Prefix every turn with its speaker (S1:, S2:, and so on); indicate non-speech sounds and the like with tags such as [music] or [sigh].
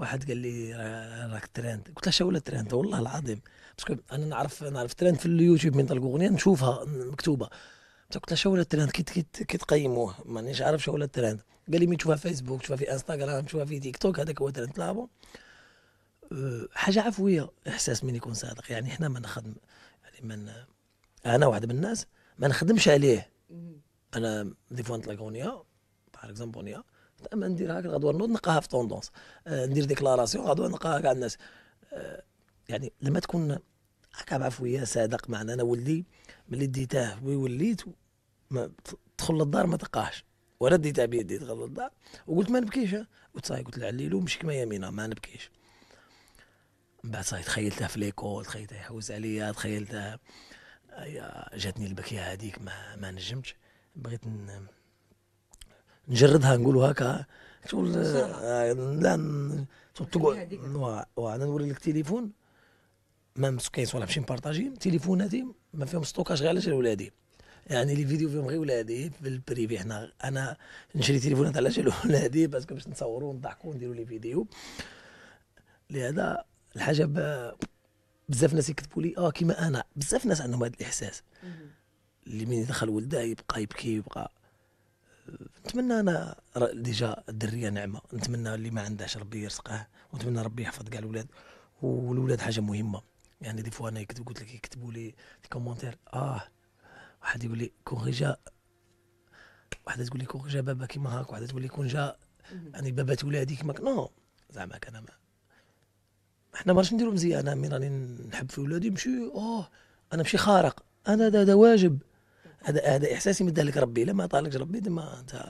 S1: واحد قال لي راك ترند قلت له شاولا ترند والله العظيم باسكو انا نعرف نعرف ترند في اليوتيوب من تلقى اغنيه نشوفها مكتوبه قلت له شاولا ولا ترند كي كي تقيموه مانيش عارف شاولا ولا ترند قال لي مي تشوفها في فيسبوك تشوفها في انستغرام تشوفها في تيك توك هذاك هو ترند لابون أه، حاجه عفويه احساس من يكون صادق يعني احنا ما نخدم يعني من انا واحد من الناس ما نخدمش عليه انا دي فوا نطلق اغنيه باغ اكزومبل اغنيه ما ندير هكا غدوه نوض نلقاها في طوندونس آه، ندير ديكلاراسيون غدوه نلقاها كاع الناس آه، يعني لما تكون هكا بعفويه صادق معنا انا ولدي ملي ديتاه وليت تدخل للدار ما تلقاهش ولا ديتاه بيدي تدخل للدار وقلت ما نبكيش قلت صاي قلت لعليلو مش كما يمينه ما نبكيش من بعد صاي تخيلتها في ليكول تخيلتها يحوس عليا تخيلتها آه، جاتني البكيه هذيك ما, ما نجمتش بغيت نجردها نقولوا هكا تقول لا تقعد وانا نوري لك تليفون ما مسكيت ولا ماشي مبارطاجي تليفوناتي ما فيهم ستوكاج غير علاش ولادي يعني لي فيديو فيهم غير ولادي في البريفي حنا انا نشري تليفونات جال [laughs] ولادي باسكو باش نصوروا ونضحكوا ونديروا لي فيديو لهذا الحاجه ب... بزاف ناس يكتبوا لي اه كيما انا بزاف ناس عندهم هذا الاحساس اللي من يدخل ولده يبقى يبكي يبقى نتمنى انا ديجا الدريه نعمه نتمنى اللي ما عندهاش ربي يرزقه ونتمنى ربي يحفظ كاع الاولاد والولاد حاجه مهمه يعني دي فوا انا كنت قلت لك يكتبوا لي في كومونتير اه واحد يقول لي كون جا واحد تقول لي كون جا بابا كيما هاك واحد تقول لي كون جا يعني بابا ولادي كيما نو زعما انا ما احنا ما رانيش نديرو مزيان انا مي راني نحب في ولادي نمشي اوه انا ماشي خارق انا هذا واجب هذا هذا احساسي مدالك ربي لما اعطالكش ربي ما انت